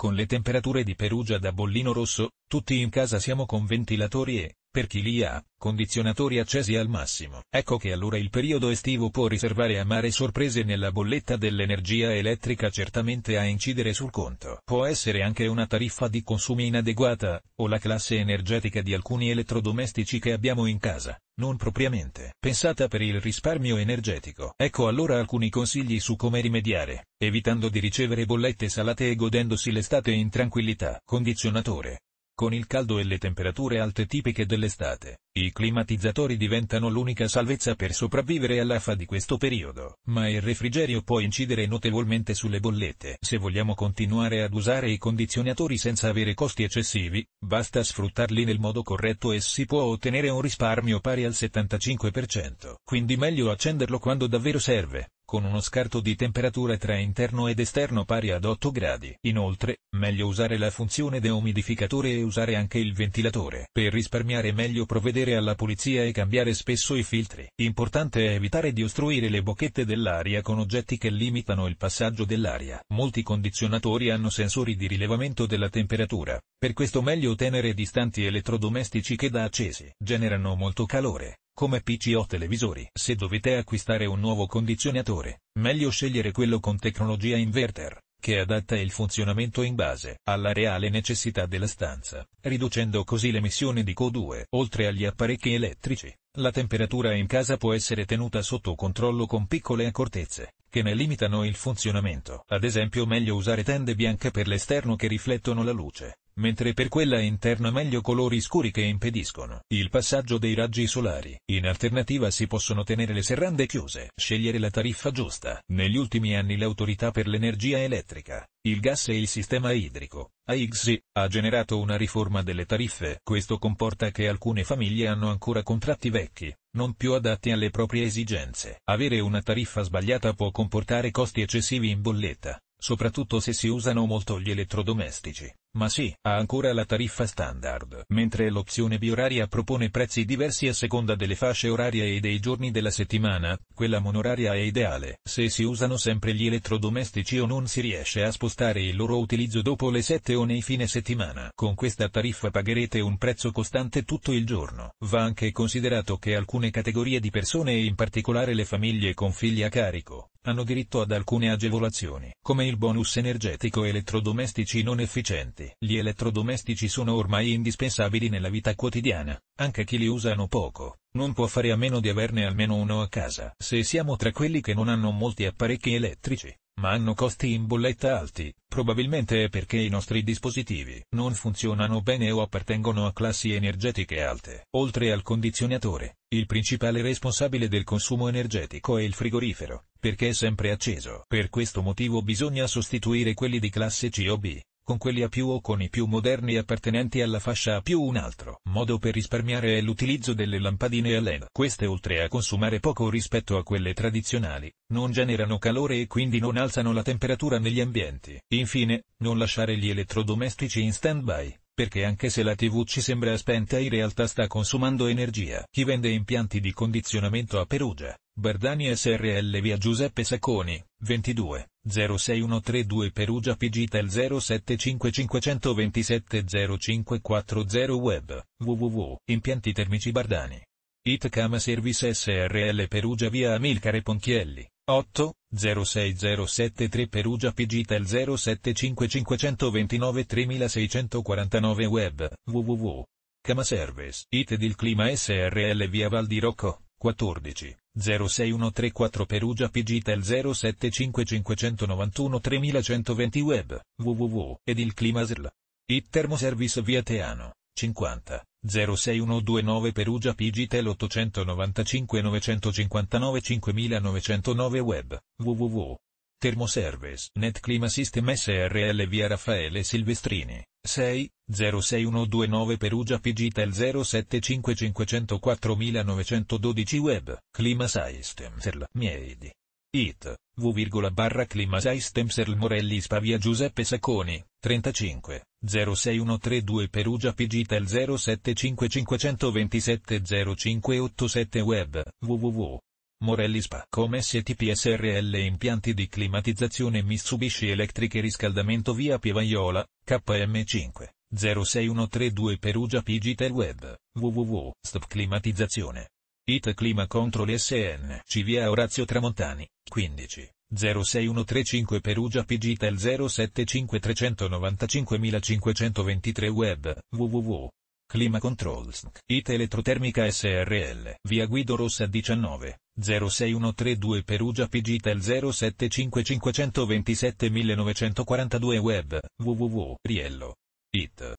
Con le temperature di Perugia da bollino rosso, tutti in casa siamo con ventilatori e per chi li ha, condizionatori accesi al massimo. Ecco che allora il periodo estivo può riservare amare sorprese nella bolletta dell'energia elettrica certamente a incidere sul conto. Può essere anche una tariffa di consumi inadeguata, o la classe energetica di alcuni elettrodomestici che abbiamo in casa, non propriamente pensata per il risparmio energetico. Ecco allora alcuni consigli su come rimediare, evitando di ricevere bollette salate e godendosi l'estate in tranquillità. Condizionatore. Con il caldo e le temperature alte tipiche dell'estate, i climatizzatori diventano l'unica salvezza per sopravvivere all'afa di questo periodo, ma il refrigerio può incidere notevolmente sulle bollette. Se vogliamo continuare ad usare i condizionatori senza avere costi eccessivi, basta sfruttarli nel modo corretto e si può ottenere un risparmio pari al 75%, quindi meglio accenderlo quando davvero serve con uno scarto di temperatura tra interno ed esterno pari ad 8 gradi. Inoltre, meglio usare la funzione deumidificatore e usare anche il ventilatore. Per risparmiare meglio provvedere alla pulizia e cambiare spesso i filtri. Importante è evitare di ostruire le bocchette dell'aria con oggetti che limitano il passaggio dell'aria. Molti condizionatori hanno sensori di rilevamento della temperatura, per questo meglio tenere distanti elettrodomestici che da accesi. Generano molto calore come PC o televisori. Se dovete acquistare un nuovo condizionatore, meglio scegliere quello con tecnologia inverter, che adatta il funzionamento in base alla reale necessità della stanza, riducendo così l'emissione di CO2. Oltre agli apparecchi elettrici, la temperatura in casa può essere tenuta sotto controllo con piccole accortezze, che ne limitano il funzionamento. Ad esempio meglio usare tende bianche per l'esterno che riflettono la luce, mentre per quella interna meglio colori scuri che impediscono il passaggio dei raggi solari. In alternativa si possono tenere le serrande chiuse, scegliere la tariffa giusta. Negli ultimi anni l'autorità per l'energia elettrica, il gas e il sistema idrico, AIGSI, ha generato una riforma delle tariffe. Questo comporta che alcune famiglie hanno ancora contratti vecchi, non più adatti alle proprie esigenze. Avere una tariffa sbagliata può comportare costi eccessivi in bolletta, soprattutto se si usano molto gli elettrodomestici ma sì, ha ancora la tariffa standard, mentre l'opzione bioraria propone prezzi diversi a seconda delle fasce orarie e dei giorni della settimana, quella monoraria è ideale, se si usano sempre gli elettrodomestici o non si riesce a spostare il loro utilizzo dopo le 7 o nei fine settimana. Con questa tariffa pagherete un prezzo costante tutto il giorno, va anche considerato che alcune categorie di persone e in particolare le famiglie con figli a carico, hanno diritto ad alcune agevolazioni, come il bonus energetico elettrodomestici non efficienti. Gli elettrodomestici sono ormai indispensabili nella vita quotidiana, anche chi li usano poco, non può fare a meno di averne almeno uno a casa. Se siamo tra quelli che non hanno molti apparecchi elettrici, ma hanno costi in bolletta alti, probabilmente è perché i nostri dispositivi non funzionano bene o appartengono a classi energetiche alte. Oltre al condizionatore, il principale responsabile del consumo energetico è il frigorifero, perché è sempre acceso. Per questo motivo bisogna sostituire quelli di classe C o B, con quelli A più o con i più moderni appartenenti alla fascia A più. Un altro modo per risparmiare è l'utilizzo delle lampadine a LED. Queste oltre a consumare poco rispetto a quelle tradizionali, non generano calore e quindi non alzano la temperatura negli ambienti. Infine, non lasciare gli elettrodomestici in stand-by perché anche se la TV ci sembra spenta in realtà sta consumando energia. Chi vende impianti di condizionamento a Perugia, Bardani SRL via Giuseppe Sacconi, 22. 06132 Perugia Pigitel 075527054 0540 web www.impianti termici Bardani. Itcam Service SRL Perugia via Amilcare Ponchielli 8 06073 Perugia Pigitel 075529 3649 web www. Camaservice IT del Clima SRL via Val di Rocco 14 06134 Perugia Pigitel 075591 3120 web www ed edilclimasl IT Termoservice via Teano 50 06129 Perugia Pgtel 895 959 5909 web www Termoservice Net Clima System SRL via Raffaele Silvestrini 6, 06129 Perugia Pigitel 075504912 504912 Web, Climasystemserl Miedi. It, v barra Climasystemserl Morelli Spavia Giuseppe Sacconi, 35, 06132 Perugia Pigitel 075527 0587 Web, www. Morelli Spa, come STPSRL Impianti di climatizzazione Mitsubishi Electric Riscaldamento Via Pievaiola, KM5, 06132 Perugia Pigitel Web, www.stopclimatizzazione. IT Clima Control SN Via Orazio Tramontani, 15, 06135 Perugia Pigitel 075395523 Web, www Clima Controls, IT Elettrotermica SRL, via Guido Rossa 19, 06132 Perugia Pigitel 1942 web, www.riello. IT.